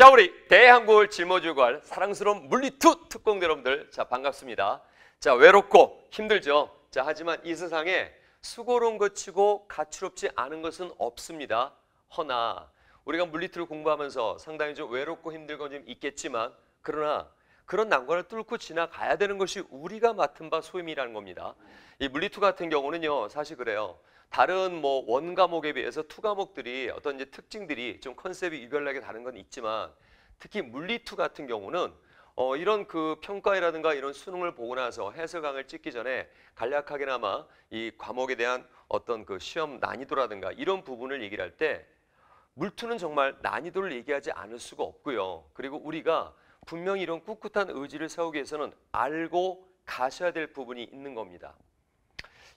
자, 우리 대한국을 짊어지고 할 사랑스러운 물리투 특공 대 여러분들, 자, 반갑습니다. 자, 외롭고 힘들죠? 자, 하지만 이 세상에 수고로운 것 치고 가치롭지 않은 것은 없습니다. 허나, 우리가 물리투를 공부하면서 상당히 좀 외롭고 힘들건 좀 있겠지만, 그러나 그런 난관을 뚫고 지나가야 되는 것이 우리가 맡은 바 소임이라는 겁니다. 이 물리투 같은 경우는요, 사실 그래요. 다른 뭐원 과목에 비해서 투 과목들이 어떤 이제 특징들이 좀 컨셉이 유별나게 다른 건 있지만 특히 물리투 같은 경우는 어, 이런 그 평가라든가 이런 수능을 보고 나서 해설강을 찍기 전에 간략하게나마 이 과목에 대한 어떤 그 시험 난이도라든가 이런 부분을 얘기할때 물투는 정말 난이도를 얘기하지 않을 수가 없고요. 그리고 우리가 분명히 이런 꿋꿋한 의지를 세우기 위해서는 알고 가셔야 될 부분이 있는 겁니다.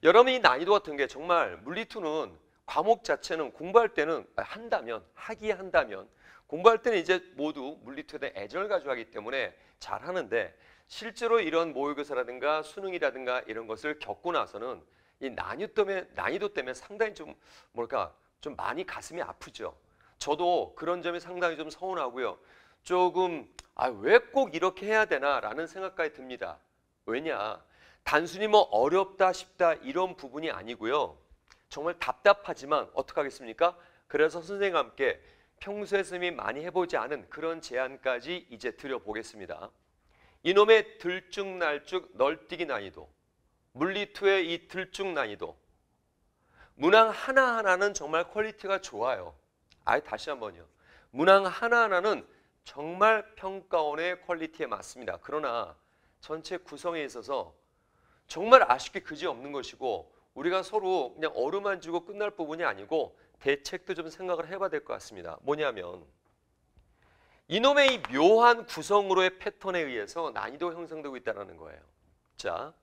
여러분이 난이도 같은 게 정말 물리투는 과목 자체는 공부할 때는 한다면 하기 한다면 공부할 때는 이제 모두 물리투에 대한 애정을 가져 하기 때문에 잘하는데 실제로 이런 모의고사라든가 수능이라든가 이런 것을 겪고 나서는 이 난이도 때문에, 난이도 때문에 상당히 좀 뭘까 좀 많이 가슴이 아프죠. 저도 그런 점이 상당히 좀 서운하고요. 조금 아, 왜 꼭 이렇게 해야 되나라는 생각까지 듭니다. 왜냐? 단순히 뭐 어렵다 싶다 이런 부분이 아니고요. 정말 답답하지만 어떡 하겠습니까? 그래서 선생님과 함께 평소에 선생님이 많이 해보지 않은 그런 제안까지 이제 드려보겠습니다 이놈의 들쭉날쭉 널뛰기 난이도, 물리2의이 들쭉 난이도, 문항 하나하나는 정말 퀄리티가 좋아요. 아예 다시 한번요. 문항 하나하나는 정말 평가원의 퀄리티에 맞습니다. 그러나 전체 구성에 있어서 정말 아쉽게 그지없는 것이고 우리가 서로 그냥 어루만 지고 끝날 부분이 아니고 대책도 좀 생각을 해봐야 될 것 같습니다. 뭐냐면 이놈의 이 묘한 구성으로의 패턴에 의해서 난이도 형성되고 있다는 거예요. 자,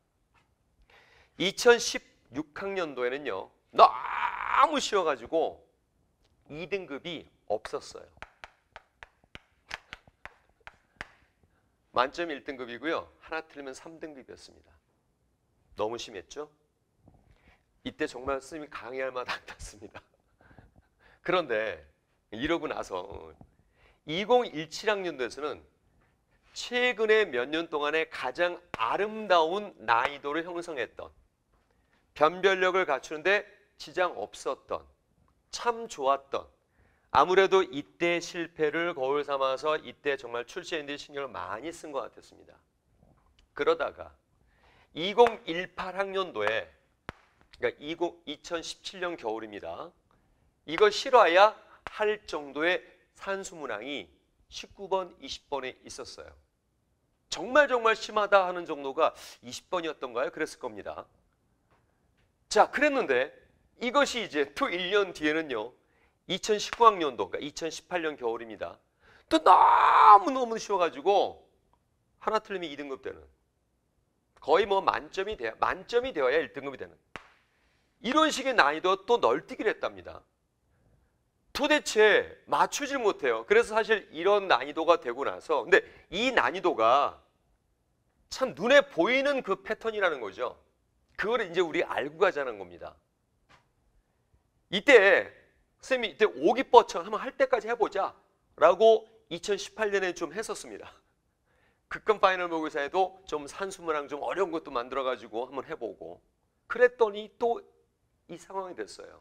2016학년도에는요. 너무 쉬워가지고 2등급이 없었어요. 만점 1등급이고요. 하나 틀리면 3등급이었습니다. 너무 심했죠? 이때 정말 스님이 강의할 마안 탔습니다. 그런데 이러고 나서 2017학년도에서는 최근에 몇 년 동안에 가장 아름다운 난이도를 형성했던 변별력을 갖추는데 지장 없었던 참 좋았던 아무래도 이때 실패를 거울 삼아서 이때 정말 출시인들이 신경을 많이 쓴 것 같았습니다. 그러다가 2018학년도에 그러니까 20, 1 7년 겨울입니다. 이거 실어야 할 정도의 산수문항이 19번, 20번에 있었어요. 정말 정말 심하다 하는 정도가 20번이었던가요? 그랬을 겁니다. 자, 그랬는데 이것이 이제 또 1년 뒤에는요. 2019학년도, 그러니까 2018년 겨울입니다. 또 너무너무 쉬워가지고 하나 틀리면 2등급 되는 거의 뭐 만점이 돼야 만점이 되어야 1등급이 되는 이런 식의 난이도 또 널뛰기를 했답니다. 도대체 맞추질 못해요. 그래서 사실 이런 난이도가 되고 나서 근데 이 난이도가 참 눈에 보이는 그 패턴이라는 거죠. 그걸 이제 우리 알고 가자는 겁니다. 이때 선생님 이때 오기법처 한번 할 때까지 해보자 라고 2018년에 좀 했었습니다. 극강 파이널 모의사에도 좀 산수문항 좀 어려운 것도 만들어가지고 한번 해보고 그랬더니 또 이 상황이 됐어요.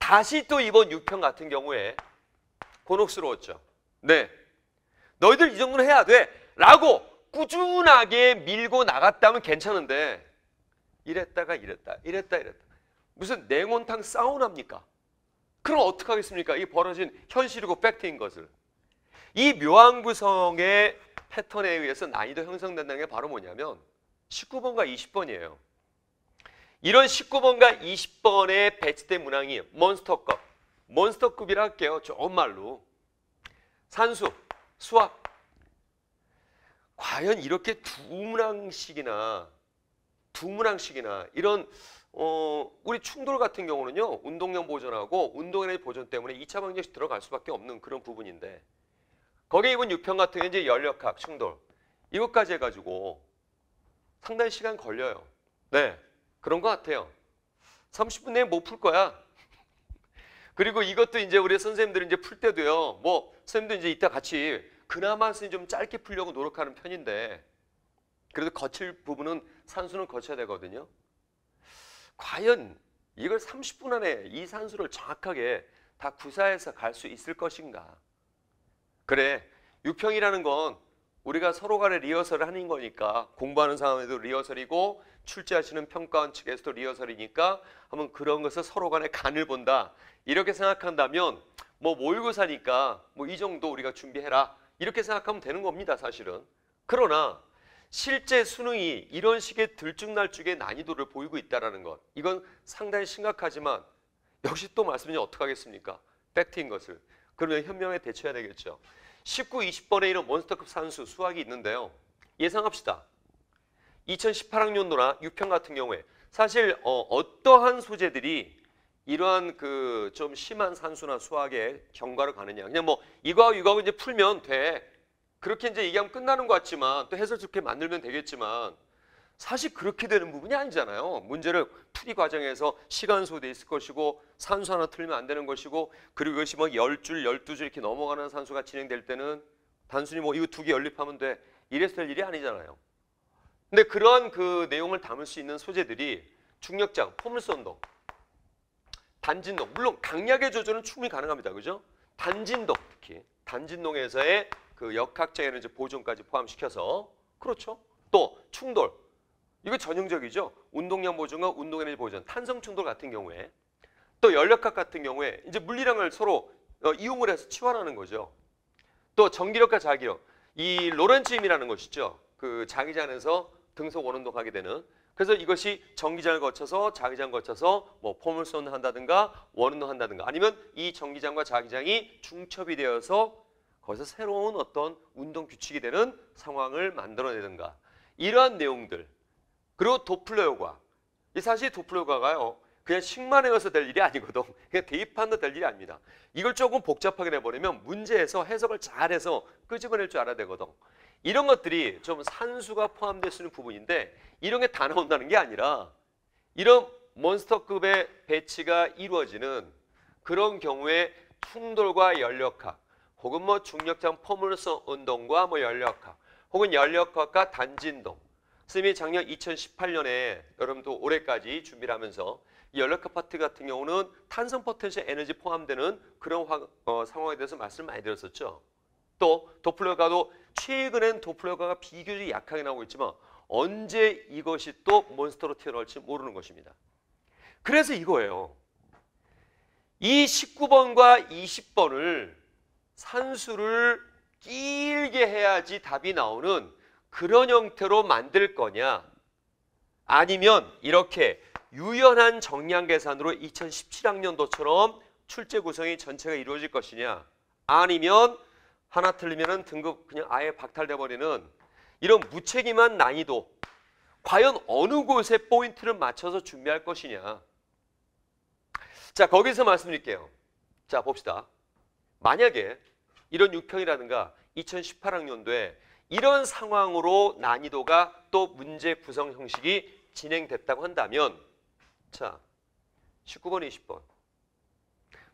다시 또 이번 6편 같은 경우에 곤혹스러웠죠. 네, 너희들 이 정도는 해야 돼 라고 꾸준하게 밀고 나갔다면 괜찮은데 이랬다가 이랬다 이랬다 이랬다 무슨 냉온탕 사우나입니까? 그럼 어떻 하겠습니까? 이 벌어진 현실이고 팩트인 것을. 이 묘항구성의 패턴에 의해서 난이도 형성된다는 게 바로 뭐냐면 19번과 20번이에요. 이런 19번과 20번의 배치된 문항이 몬스터급, 몬스터급이라 할게요. 좋은 말로. 산수, 수학. 과연 이렇게 두 문항씩이나 두 문항씩이나 이런 어, 우리 충돌 같은 경우는요. 운동량 보존하고 운동에 보존 때문에 2차 방정식 들어갈 수밖에 없는 그런 부분인데 거기에 입은 유편 같은 게 이제 열역학, 충돌 이것까지 해가지고 상당히 시간 걸려요. 네, 그런 것 같아요. 30분 내에 못 풀 거야. 그리고 이것도 이제 우리 선생님들이 이제 풀 때도요. 뭐 선생님도 이제 이따 같이 그나마 좀 짧게 풀려고 노력하는 편인데 그래도 거칠 부분은 산수는 거쳐야 되거든요. 과연 이걸 30분 안에 이 산수를 정확하게 다 구사해서 갈 수 있을 것인가? 그래, 유평이라는 건 우리가 서로 간에 리허설을 하는 거니까 공부하는 사람에도 리허설이고 출제하시는 평가원 측에서도 리허설이니까 한번 그런 것을 서로 간에 간을 본다. 이렇게 생각한다면 뭐 모의고사니까 뭐 이 정도 우리가 준비해라. 이렇게 생각하면 되는 겁니다, 사실은. 그러나 실제 수능이 이런 식의 들쭉날쭉의 난이도를 보이고 있다는 것 이건 상당히 심각하지만 역시 또말씀이 어떡하겠습니까? 팩트인 것을 그러면 현명하게 대처해야 되겠죠 19, 20번에 이런 몬스터급 산수 수학이 있는데요 예상합시다 2018학년도나 6평 같은 경우에 사실 어, 떠한 소재들이 이러한 그 좀 심한 산수나 수학의 경과를 가느냐 그냥 뭐 이과하고 이과하고 이제 풀면 돼 그렇게 이제 얘기하면 끝나는 것 같지만 또 해설 좋게 만들면 되겠지만 사실 그렇게 되는 부분이 아니잖아요. 문제를 풀이 과정에서 시간 소돼 있을 것이고 산소 하나 틀리면 안 되는 것이고 그리고 이것이 뭐 10줄, 12줄 이렇게 넘어가는 산소가 진행될 때는 단순히 뭐 이거 두 개 연립하면 돼. 이래서 될 일이 아니잖아요. 근데 그런 그 내용을 담을 수 있는 소재들이 중력장, 포물선동, 단진동 물론 강약의 조절은 충분히 가능합니다. 그죠? 단진동 특히 단진동에서의 그역학자 에너지 보존까지 포함시켜서 그렇죠. 또 충돌. 이거 전형적이죠. 운동량 보존과 운동 에너지 보존, 탄성 충돌 같은 경우에 또 열역학 같은 경우에 이제 물리량을 서로 어, 이용을 해서 치환하는 거죠. 또 전기력과 자기력. 이 로렌츠 임이라는 것이죠. 그 자기장에서 등속 원운동 하게 되는 그래서 이것이 전기장을 거쳐서 자기장 거쳐서 뭐 포물선 한다든가 원운동 한다든가 아니면 이 전기장과 자기장이 중첩이 되어서 거기서 새로운 어떤 운동 규칙이 되는 상황을 만들어내든가 이러한 내용들 그리고 도플러 효과 이 사실 도플러 효과가요 어, 그냥 식만에 의서될 일이 아니거든 그냥 대입한다 될 일이 아닙니다 이걸 조금 복잡하게 내버리면 문제에서 해석을 잘해서 끄집어낼 줄 알아야 되거든 이런 것들이 좀 산수가 포함될 수 있는 부분인데 이런 게 다 나온다는 게 아니라 이런 몬스터급의 배치가 이루어지는 그런 경우에 충돌과 연력학 혹은 뭐 중력장 퍼물선 운동과 뭐 열역학 혹은 열역학과 단진동 선생님이 작년 2018년에 여러분도 올해까지 준비를 하면서 이 열역학 파트 같은 경우는 탄성 포텐셜 에너지 포함되는 그런 화, 어, 상황에 대해서 말씀을 많이 드렸었죠. 또 도플러가도 최근엔 도플러가가 비교적 약하게 나오고 있지만 언제 이것이 또 몬스터로 튀어나올지 모르는 것입니다. 그래서 이거예요. 이 19번과 20번을 산수를 길게 해야지 답이 나오는 그런 형태로 만들 거냐 아니면 이렇게 유연한 정량 계산으로 2017학년도처럼 출제 구성이 전체가 이루어질 것이냐 아니면 하나 틀리면 등급 그냥 아예 박탈돼 버리는 이런 무책임한 난이도 과연 어느 곳에 포인트를 맞춰서 준비할 것이냐 자 거기서 말씀드릴게요 자 봅시다 만약에 이런 6평이라든가 2018학년도에 이런 상황으로 난이도가 또 문제 구성 형식이 진행됐다고 한다면 자 19번 20번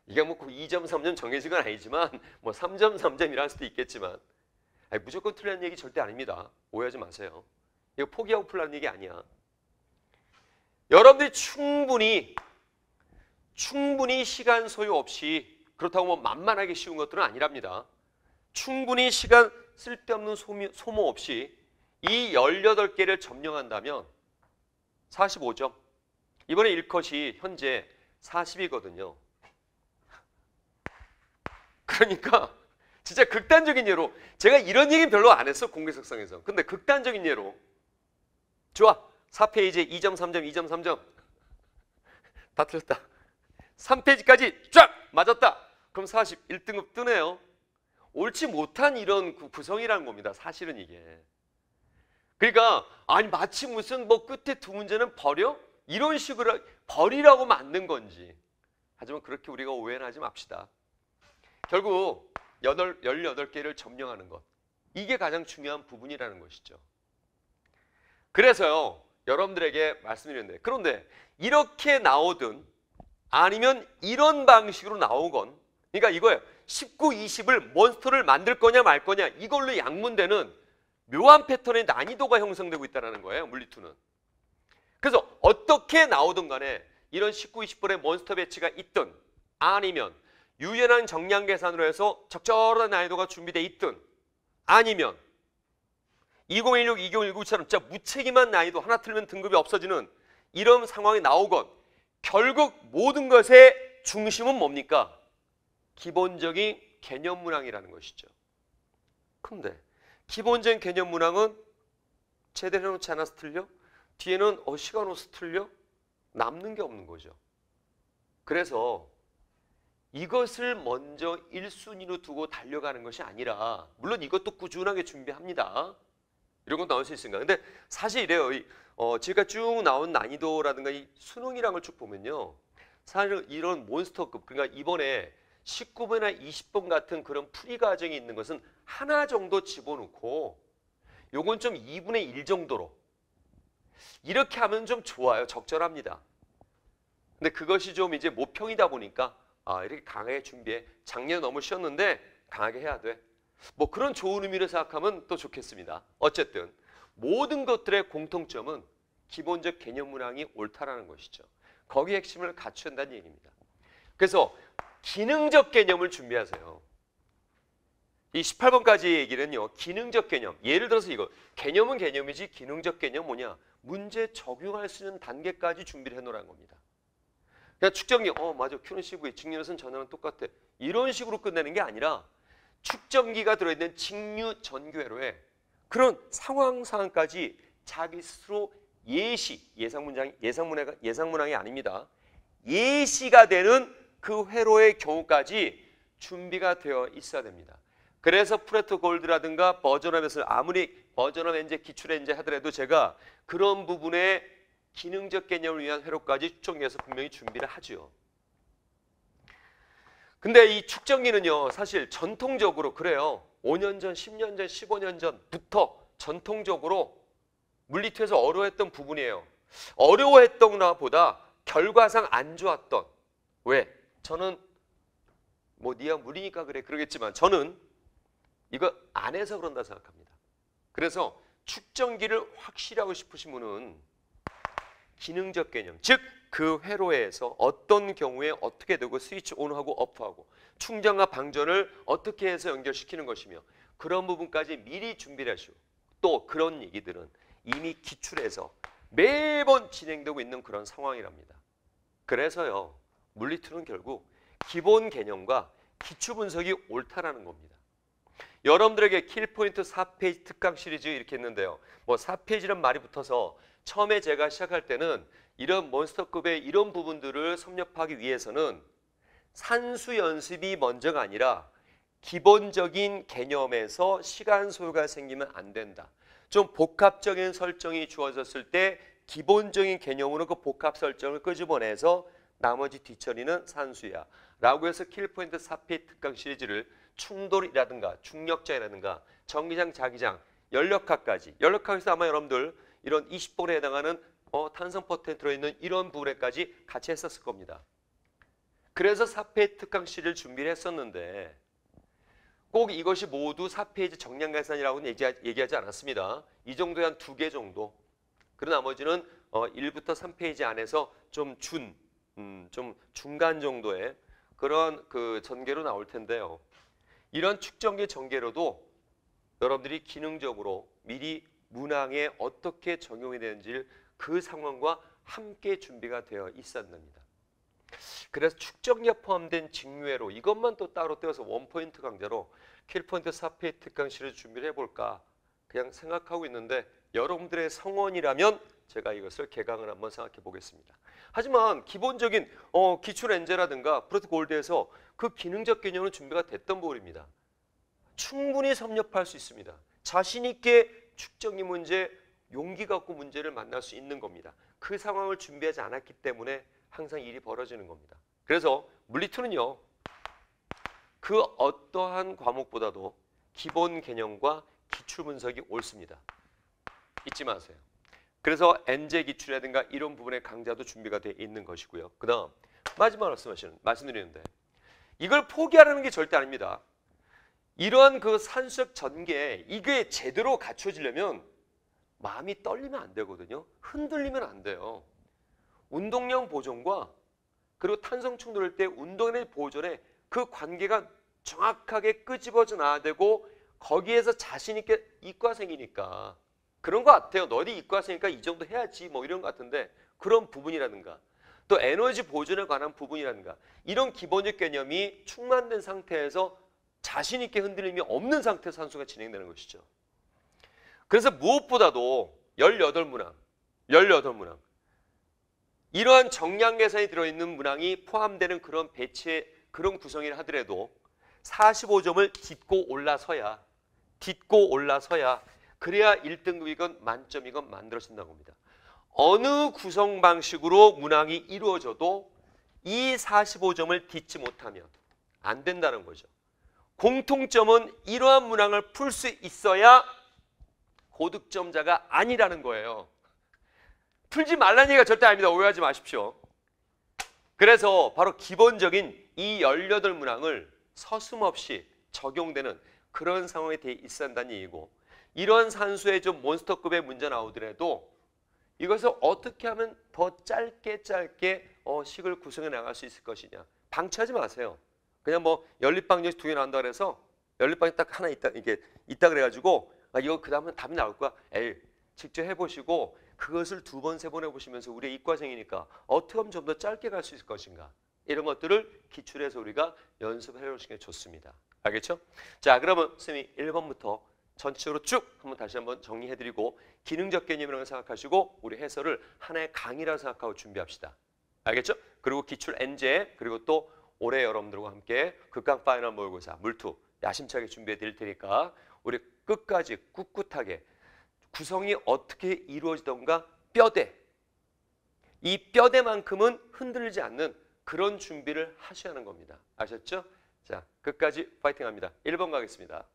이게 뭐 2점 그 3점 정해진 건 아니지만 뭐 3점 3점이라 할 수도 있겠지만 아니, 무조건 틀리는 얘기 절대 아닙니다 오해하지 마세요 이거 포기하고 풀라는 얘기 아니야 여러분들이 충분히 충분히 시간 소요 없이 그렇다고 뭐 만만하게 쉬운 것들은 아니랍니다. 충분히 시간 쓸데없는 소모 없이 이 18개를 점령한다면 45점. 이번에 1컷이 현재 40이거든요. 그러니까 진짜 극단적인 예로 제가 이런 얘기 별로 안 했어 공개석상에서. 근데 극단적인 예로 좋아. 4페이지에 2점, 3점, 2점, 3점 다 틀렸다. 3페이지까지 쫙 맞았다. 그럼 41등급 뜨네요. 옳지 못한 이런 구성이라는 겁니다. 사실은 이게. 그러니까 아니 마치 무슨 뭐 끝에 두 문제는 버려? 이런 식으로 버리라고 만든 건지. 하지만 그렇게 우리가 오해는 하지 맙시다. 결국 18개를 점령하는 것. 이게 가장 중요한 부분이라는 것이죠. 그래서요. 여러분들에게 말씀드렸는데 그런데 이렇게 나오든 아니면 이런 방식으로 나오건 그러니까 이거예요. 19, 20을 몬스터를 만들 거냐 말 거냐 이걸로 양문되는 묘한 패턴의 난이도가 형성되고 있다는 거예요. 물리투는. 그래서 어떻게 나오든 간에 이런 19, 20분의 몬스터 배치가 있든 아니면 유연한 정량 계산으로 해서 적절한 난이도가 준비돼 있든 아니면 2016, 2019처럼 진짜 무책임한 난이도 하나 틀면 등급이 없어지는 이런 상황이 나오건 결국 모든 것의 중심은 뭡니까? 기본적인 개념 문항이라는 것이죠. 근데 기본적인 개념 문항은 제대로 해놓지 않아서 틀려? 뒤에는 어시간으로 틀려? 남는 게 없는 거죠. 그래서 이것을 먼저 1순위로 두고 달려가는 것이 아니라 물론 이것도 꾸준하게 준비합니다. 이런 건 나올 수 있습니다. 근데 사실 이래요. 어, 지금쭉 나온 난이도라든가 이 수능이란 걸쭉 보면요. 사실 이런 몬스터급 그러니까 이번에 19번이나 20번 같은 그런 풀이 과정이 있는 것은 하나 정도 집어넣고 요건 좀 2분의 1 정도로 이렇게 하면 좀 좋아요. 적절합니다. 근데 그것이 좀 이제 모평이다 보니까 아, 이렇게 강하게 준비해. 작년에 너무 쉬었는데 강하게 해야 돼. 뭐 그런 좋은 의미로 생각하면 또 좋겠습니다. 어쨌든 모든 것들의 공통점은 기본적 개념 문항이 옳다라는 것이죠. 거기 핵심을 갖춘다는 얘기입니다. 그래서 기능적 개념을 준비하세요. 이 18번까지 얘기는요. 기능적 개념. 예를 들어서 이거. 개념은 개념이지 기능적 개념 뭐냐. 문제 적용할 수 있는 단계까지 준비를 해놓으라는 겁니다. 그냥 그러니까 축정기. 어 맞아. 큐는 c 구직류에 전화는 똑같아. 이런 식으로 끝내는 게 아니라 축정기가 들어있는 직류 전교회로에 그런 상황 상까지 자기 스스로 예시, 예상문장, 예상문항이 아닙니다. 예시가 되는 그 회로의 경우까지 준비가 되어 있어야 됩니다. 그래서 프레토 골드라든가 버전함에서 아무리 버전함 엔제 기출 엔제 하더라도 제가 그런 부분에 기능적 개념을 위한 회로까지 추정해서 분명히 준비를 하죠. 근데 이 축정기는요, 사실 전통적으로 그래요. 5년 전, 10년 전, 15년 전부터 전통적으로 물리투에서 어려웠던 부분이에요. 어려워했던 나보다 결과상 안 좋았던. 왜? 저는 뭐 니가 무리니까 그래 그러겠지만 저는 이거 안 해서 그런다 생각합니다. 그래서 축정기를 확실 하고 싶으신 분은 기능적 개념, 즉 그 회로에서 어떤 경우에 어떻게 되고 스위치 온하고 오프하고 충전과 방전을 어떻게 해서 연결시키는 것이며 그런 부분까지 미리 준비를 하시고 또 그런 얘기들은 이미 기출해서 매번 진행되고 있는 그런 상황이랍니다. 그래서요. 물리틀은 결국 기본 개념과 기초 분석이 옳다라는 겁니다. 여러분들에게 킬포인트 4페이지 특강 시리즈 이렇게 했는데요. 뭐 4페이지란 말이 붙어서 처음에 제가 시작할 때는 이런 몬스터급의 이런 부분들을 섭렵하기 위해서는 산수 연습이 먼저가 아니라 기본적인 개념에서 시간 소요가 생기면 안 된다. 좀 복합적인 설정이 주어졌을 때 기본적인 개념으로 그 복합 설정을 끄집어내서 나머지 뒤처리는 산수야. 라고 해서 킬포인트 사피 특강 시리즈를 충돌이라든가 중력장이라든가 전기장, 자기장, 연력학까지 연력학에서 아마 여러분들 이런 20번에 해당하는 어, 탄성 포텐 들어있는 이런 부분에까지 같이 했었을 겁니다. 그래서 사페 특강 시리즈를 준비를 했었는데 꼭 이것이 모두 사페이지 정량 계산이라고는 얘기하, 지 않았습니다. 이 정도에 한두 개 정도. 그런 나머지는 어, 1부터 3페이지 안에서 좀준 음, 좀 중간 정도의 그런 그 전개로 나올 텐데요. 이런 축전계 전개로도 여러분들이 기능적으로 미리 문항에 어떻게 적용이 되는지그 상황과 함께 준비가 되어 있었습니다. 그래서 축적에 포함된 직류회로 이것만 또 따로 떼어서 원포인트 강좌로 킬포인트 4페이트 강시를 준비를 해볼까 그냥 생각하고 있는데 여러분들의 성원이라면 제가 이것을 개강을 한번 생각해 보겠습니다. 하지만 기본적인 어, 기출 엔제라든가 프로트 골드에서 그 기능적 개념은 준비가 됐던 부분입니다 충분히 섭렵할 수 있습니다. 자신 있게 축적리 문제, 용기 갖고 문제를 만날 수 있는 겁니다. 그 상황을 준비하지 않았기 때문에 항상 일이 벌어지는 겁니다. 그래서 물리투는요. 그 어떠한 과목보다도 기본 개념과 기출 분석이 옳습니다. 잊지 마세요. 그래서 엔제 기출이라든가 이런 부분의 강좌도 준비가 돼 있는 것이고요. 그다음 마지막 말씀하시는 말씀드리는데 이걸 포기하라는 게 절대 아닙니다. 이러한 그 산수적 전개 이게 제대로 갖춰지려면 마음이 떨리면 안 되거든요. 흔들리면 안 돼요. 운동량 보존과 그리고 탄성 충돌할 때 운동의 보존에 그 관계가 정확하게 끄집어져 나야 되고 거기에서 자신 있게 이과생이니까 그런 것 같아요. 너희 이과생이니까 이 정도 해야지 뭐 이런 것 같은데 그런 부분이라든가 또 에너지 보존에 관한 부분이라든가 이런 기본적 개념이 충만된 상태에서 자신 있게 흔들림이 없는 상태에서 산수가 진행되는 것이죠. 그래서 무엇보다도 18문항, 18문항 이러한 정량 계산이 들어있는 문항이 포함되는 그런 배치의 그런 구성이라 하더라도 45점을 딛고 올라서야 딛고 올라서야 그래야 1등급이건 만점이건 만들어진다고 합니다. 어느 구성 방식으로 문항이 이루어져도 이 45점을 딛지 못하면 안 된다는 거죠. 공통점은 이러한 문항을 풀 수 있어야 고득점자가 아니라는 거예요. 풀지 말라는 얘기가 절대 아닙니다. 오해하지 마십시오. 그래서 바로 기본적인 이 18문항을 서슴없이 적용되는 그런 상황에 대해 있어야 한다는 얘기고 이런 산수의 좀 몬스터급의 문제 나오더라도 이것을 어떻게 하면 더 짧게 짧게 어, 식을 구성해 나갈 수 있을 것이냐. 방치하지 마세요. 그냥 뭐 연립방정식 두개 나온다 그래서 연립방정딱 하나 있다 이게 있다 그래가지고 아, 이거 그 다음에 답이 나올 거야. 에이 직접 해보시고 그것을 두 번 세 번 해보시면서 우리 이과생이니까 어떻게 하면 좀 더 짧게 갈 수 있을 것인가. 이런 것들을 기출해서 우리가 연습해 놓으시는 게 좋습니다. 알겠죠? 자, 그러면 선생님이 1번부터 전체로 적으쭉 한번 다시 한번 정리해드리고 기능적 개념이라고 생각하시고 우리 해설을 하나의 강의라고 생각하고 준비합시다. 알겠죠? 그리고 기출 엔제 그리고 또 올해 여러분들과 함께 극강 파이널 모의고사 물투 야심차게 준비해 드릴 테니까 우리 끝까지 꿋꿋하게 구성이 어떻게 이루어지던가 뼈대 이 뼈대만큼은 흔들리지 않는 그런 준비를 하셔야 하는 겁니다. 아셨죠? 자 끝까지 파이팅합니다. 1번 가겠습니다.